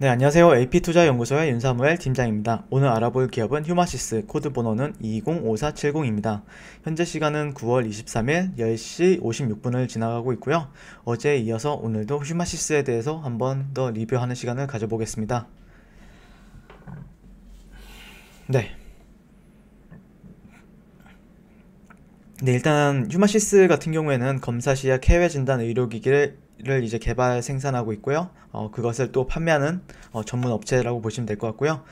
네, 안녕하세요. AP투자연구소의 윤사무엘 팀장입니다. 오늘 알아볼 기업은 휴마시스, 코드 번호는 205470입니다. 현재 시간은 9월 23일 10시 56분을 지나가고 있고요. 어제에 이어서 오늘도 휴마시스에 대해서 한번 더 리뷰하는 시간을 가져보겠습니다. 네. 네, 일단 휴마시스 같은 경우에는 검사 시약 해외 진단 의료기기를 를 이제 개발 생산하고 있고요. 어, 그것을 또 판매하는 어, 전문 업체라고 보시면 될 것 같고요.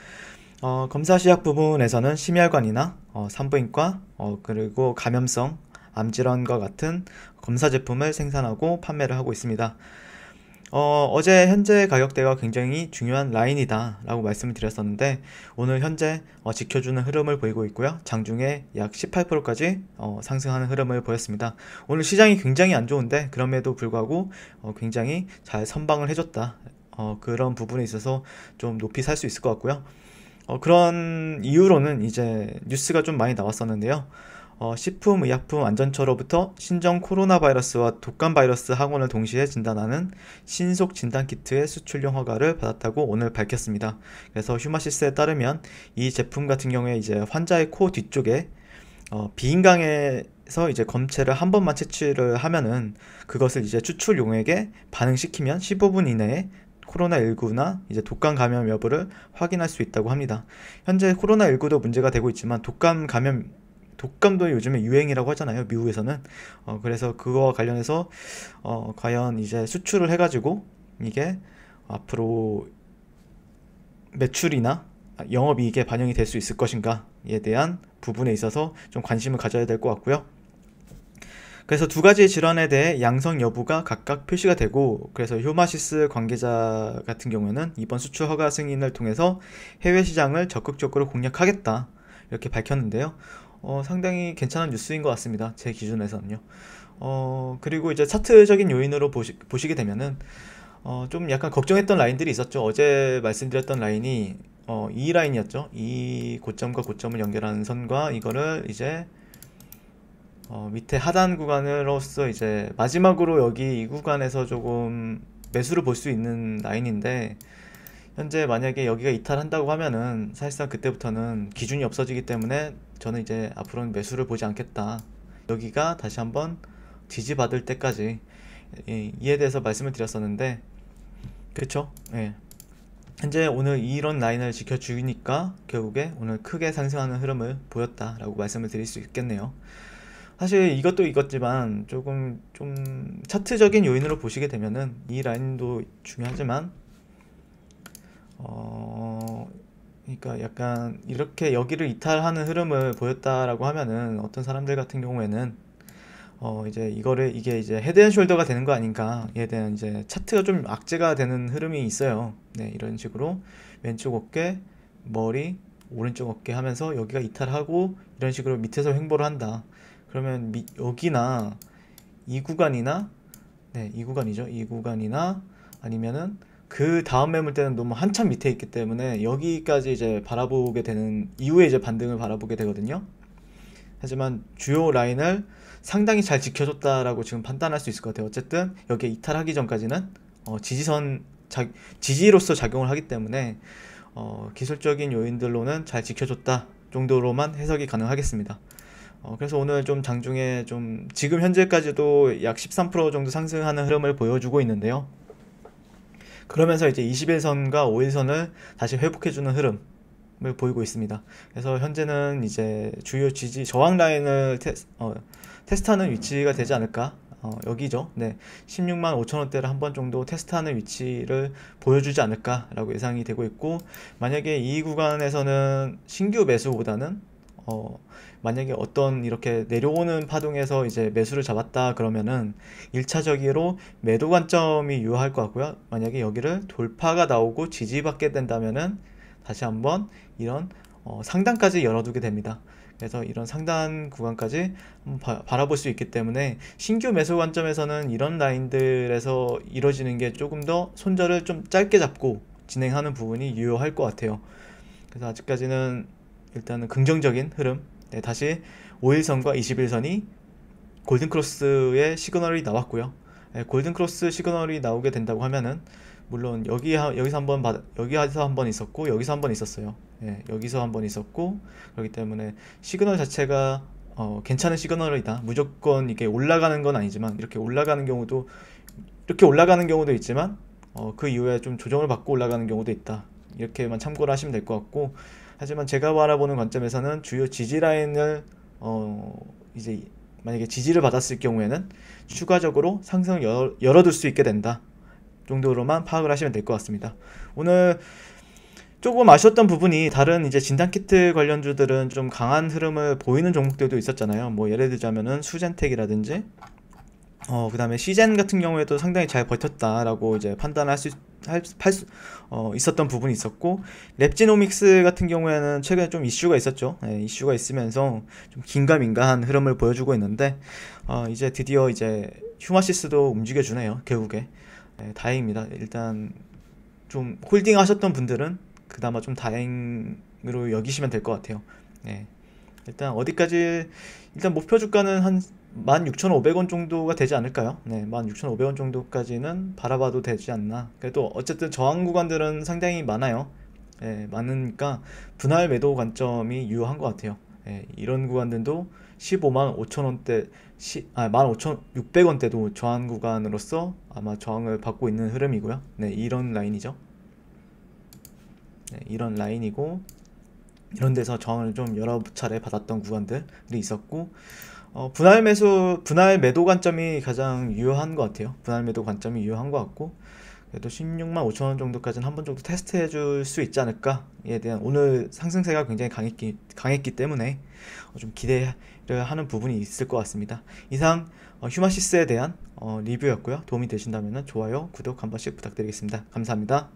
어, 검사 시약 부분에서는 심혈관이나 어, 산부인과 어, 그리고 감염성 암질환과 같은 검사 제품을 생산하고 판매를 하고 있습니다. 어, 어제 현재 가격대가 굉장히 중요한 라인이다 라고 말씀을 드렸었는데 오늘 현재 어, 지켜주는 흐름을 보이고 있고요 장중에 약 18%까지 어, 상승하는 흐름을 보였습니다 오늘 시장이 굉장히 안 좋은데 그럼에도 불구하고 어, 굉장히 잘 선방을 해줬다 어, 그런 부분에 있어서 좀 높이 살 수 있을 것 같고요 어, 그런 이유로는 이제 뉴스가 좀 많이 나왔었는데요 어, 식품의약품안전처로부터 신종 코로나 바이러스와 독감 바이러스 항원을 동시에 진단하는 신속 진단 키트의 수출용 허가를 받았다고 오늘 밝혔습니다. 그래서 휴마시스에 따르면 이 제품 같은 경우에 이제 환자의 코 뒤쪽에 어, 비인강에서 이제 검체를 한 번만 채취를 하면은 그것을 이제 추출 용액에 반응시키면 15분 이내에 코로나19나 이제 독감 감염 여부를 확인할 수 있다고 합니다. 현재 코로나19도 문제가 되고 있지만 독감 감염 독감도 요즘에 유행이라고 하잖아요. 미국에서는. 어, 그래서 그거와 관련해서 어, 과연 이제 수출을 해가지고 이게 앞으로 매출이나 영업이익에 반영이 될 수 있을 것인가에 대한 부분에 있어서 좀 관심을 가져야 될 것 같고요. 그래서 두 가지 질환에 대해 양성 여부가 각각 표시가 되고 그래서 효마시스 관계자 같은 경우에는 이번 수출 허가 승인을 통해서 해외 시장을 적극적으로 공략하겠다 이렇게 밝혔는데요. 어, 상당히 괜찮은 뉴스인 것 같습니다. 제 기준에서는요. 어, 그리고 이제 차트적인 요인으로 보시, 보시게 되면은 어, 좀 약간 걱정했던 라인들이 있었죠. 어제 말씀드렸던 라인이 어, 이 e 라인이었죠. 이 e 고점과 고점을 연결하는 선과 이거를 이제 어, 밑에 하단 구간으로서 이제 마지막으로 여기 이 구간에서 조금 매수를 볼 수 있는 라인인데 현재 만약에 여기가 이탈한다고 하면은 사실상 그때부터는 기준이 없어지기 때문에 저는 이제 앞으로는 매수를 보지 않겠다. 여기가 다시 한번 지지받을 때까지 예, 이에 대해서 말씀을 드렸었는데 그렇죠? 예. 현재 오늘 이런 라인을 지켜주니까 결국에 오늘 크게 상승하는 흐름을 보였다라고 말씀을 드릴 수 있겠네요. 사실 이것도 이것지만 조금 좀 차트적인 요인으로 보시게 되면은 이 라인도 중요하지만 어 그러니까 약간 이렇게 여기를 이탈하는 흐름을 보였다라고 하면은 어떤 사람들 같은 경우에는 어 이제 이거를 이게 이제 헤드앤숄더가 되는 거 아닌가에 대한 이제 차트가 좀 악재가 되는 흐름이 있어요. 네 이런 식으로 왼쪽 어깨, 머리, 오른쪽 어깨 하면서 여기가 이탈하고 이런 식으로 밑에서 횡보를 한다. 그러면 미, 여기나 이 구간이나 네 이 구간이죠. 이 구간이나 아니면은 그 다음 매물 때는 너무 한참 밑에 있기 때문에 여기까지 이제 바라보게 되는 이후에 이제 반등을 바라보게 되거든요. 하지만 주요 라인을 상당히 잘 지켜줬다라고 지금 판단할 수 있을 것 같아요. 어쨌든 여기에 이탈하기 전까지는 어, 지지선 자, 지지로서 작용을 하기 때문에 어, 기술적인 요인들로는 잘 지켜줬다 정도로만 해석이 가능하겠습니다. 어, 그래서 오늘 좀 장중에 좀 지금 현재까지도 약 13% 정도 상승하는 흐름을 보여주고 있는데요. 그러면서 이제 2 0일선과 5일선을 다시 회복해주는 흐름 을 보이고 있습니다. 그래서 현재는 이제 주요 지지 저항 라인을 테스, 어, 트하는 위치가 되지 않을까 어, 여기죠. 네, 16만 5천 원대를 한 번 정도 테스트하는 위치를 보여주지 않을까라고 예상이 되고 있고 만약에 이 구간에서는 신규 매수보다는 어, 만약에 어떤 이렇게 내려오는 파동에서 이제 매수를 잡았다 그러면은 1차적으로 매도 관점이 유효할 것 같고요. 만약에 여기를 돌파가 나오고 지지받게 된다면은 다시 한번 이런 어, 상단까지 열어두게 됩니다. 그래서 이런 상단 구간까지 바, 라볼수 있기 때문에 신규 매수 관점에서는 이런 라인들에서 이루어지는 게 조금 더 손절을 좀 짧게 잡고 진행하는 부분이 유효할 것 같아요. 그래서 아직까지는 일단은 긍정적인 흐름. 네, 다시 5일선과 21선이 골든크로스의 시그널이 나왔고요. 네, 골든크로스 시그널이 나오게 된다고 하면은 물론 여기 여기서 한번 여기서 한 번 있었고 여기서 한 번 있었어요. 네, 여기서 한 번 있었고 그렇기 때문에 시그널 자체가 어, 괜찮은 시그널이다. 무조건 이게 올라가는 건 아니지만 이렇게 올라가는 경우도 이렇게 올라가는 경우도 있지만 어, 그 이후에 좀 조정을 받고 올라가는 경우도 있다. 이렇게만 참고를 하시면 될 것 같고 하지만 제가 바라보는 관점에서는 주요 지지 라인을 어 이제 만약에 지지를 받았을 경우에는 추가적으로 상승 열어, 열어둘 수 있게 된다 정도로만 파악을 하시면 될 것 같습니다. 오늘 조금 아쉬웠던 부분이 다른 이제 진단키트 관련주들은 좀 강한 흐름을 보이는 종목들도 있었잖아요. 뭐 예를 들자면은 수젠텍이라든지 어, 그 다음에 시젠 같은 경우에도 상당히 잘 버텼다라고 이제 판단할 수 할, 수, 어, 있었던 부분이 있었고 랩지노믹스 같은 경우에는 최근에 좀 이슈가 있었죠. 예, 이슈가 있으면서 좀 긴가민가한 흐름을 보여주고 있는데 어, 이제 드디어 이제 휴마시스도 움직여주네요. 결국에 예, 다행입니다. 일단 좀 홀딩 하셨던 분들은 그나마 좀 다행으로 여기시면 될 것 같아요. 예. 일단 어디까지 일단 목표 주가는 한 16,500원 정도가 되지 않을까요? 네, 16,500원 정도까지는 바라봐도 되지 않나. 그래도 어쨌든 저항 구간들은 상당히 많아요. 예, 많으니까 분할 매도 관점이 유효한 것 같아요. 예, 이런 구간들도 15만 5천 원대, 시, 아, 15,600원대도 저항 구간으로서 아마 저항을 받고 있는 흐름이고요. 네, 이런 라인이죠. 네, 이런 라인이고 이런 데서 저항을 좀 여러 차례 받았던 구간들이 있었고 어, 분할 매수 분할 매도 관점이 가장 유효한 것 같아요. 분할 매도 관점이 유효한 것 같고 그래도 16만 5천 원 정도까지는 한 번 정도 테스트해 줄 수 있지 않을까에 대한 오늘 상승세가 굉장히 강했기, 강했기 때문에 어, 좀 기대를 하는 부분이 있을 것 같습니다. 이상 어, 휴마시스에 대한 어, 리뷰였고요. 도움이 되신다면 좋아요, 구독 한 번씩 부탁드리겠습니다. 감사합니다.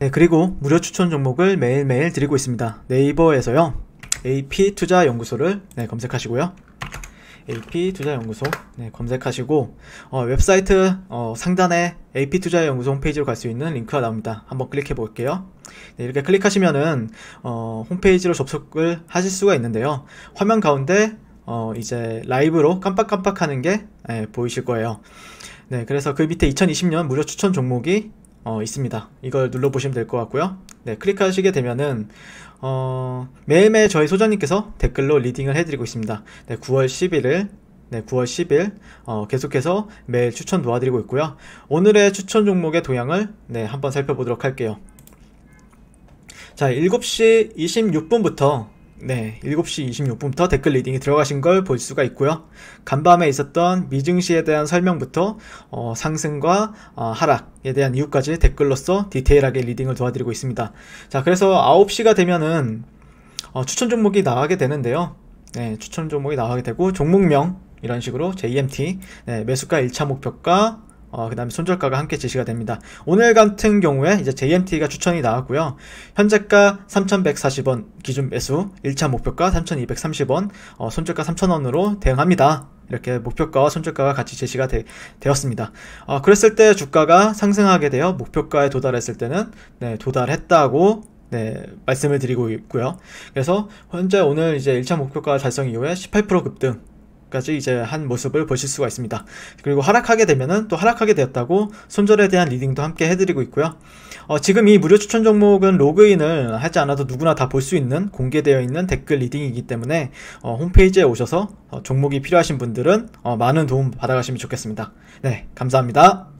네, 그리고 무료 추천 종목을 매일매일 드리고 있습니다. 네이버에서요. AP투자연구소를 네, 검색하시고요. AP투자연구소 네, 검색하시고 어, 웹사이트 어, 상단에 AP투자연구소 홈페이지로 갈 수 있는 링크가 나옵니다. 한번 클릭해 볼게요. 네, 이렇게 클릭하시면은 어, 홈페이지로 접속을 하실 수가 있는데요. 화면 가운데 어, 이제 라이브로 깜빡깜빡하는 게 네, 보이실 거예요. 네, 그래서 그 밑에 2020년 무료 추천 종목이 어, 있습니다. 이걸 눌러보시면 될 것 같고요. 네, 클릭하시게 되면은 어, 매일매일 저희 소장님께서 댓글로 리딩을 해드리고 있습니다. 네, 9월 10일을 네, 9월 10일 어, 계속해서 매일 추천 도와드리고 있고요. 오늘의 추천 종목의 동향을 네, 한번 살펴보도록 할게요. 자, 7시 26분부터 네, 7시 26분부터 댓글 리딩이 들어가신 걸 볼 수가 있고요. 간밤에 있었던 미증시에 대한 설명부터 어, 상승과 어, 하락에 대한 이유까지 댓글로써 디테일하게 리딩을 도와드리고 있습니다. 자, 그래서 9시가 되면은 어, 추천 종목이 나가게 되는데요. 네, 추천 종목이 나가게 되고 종목명 이런 식으로 JMT 네, 매수가 1차 목표가 어, 그 다음에 손절가가 함께 제시가 됩니다. 오늘 같은 경우에 이제 JMT가 추천이 나왔고요. 현재가 3,140원 기준 매수, 1차 목표가 3,230원, 어, 손절가 3,000원으로 대응합니다. 이렇게 목표가와 손절가가 같이 제시가 되, 었습니다 어, 그랬을 때 주가가 상승하게 되어 목표가에 도달했을 때는 네, 도달했다고 네, 말씀을 드리고 있고요. 그래서 현재 오늘 이제 1차 목표가 달성 이후에 18% 급등 까지 이제 한 모습을 보실 수가 있습니다. 그리고 하락하게 되면은 또 하락하게 되었다고 손절에 대한 리딩도 함께 해드리고 있고요. 어, 지금 이 무료 추천 종목은 로그인을 하지 않아도 누구나 다 볼 수 있는 공개되어 있는 댓글 리딩이기 때문에 어, 홈페이지에 오셔서 어, 종목이 필요하신 분들은 어, 많은 도움 받아가시면 좋겠습니다. 네, 감사합니다.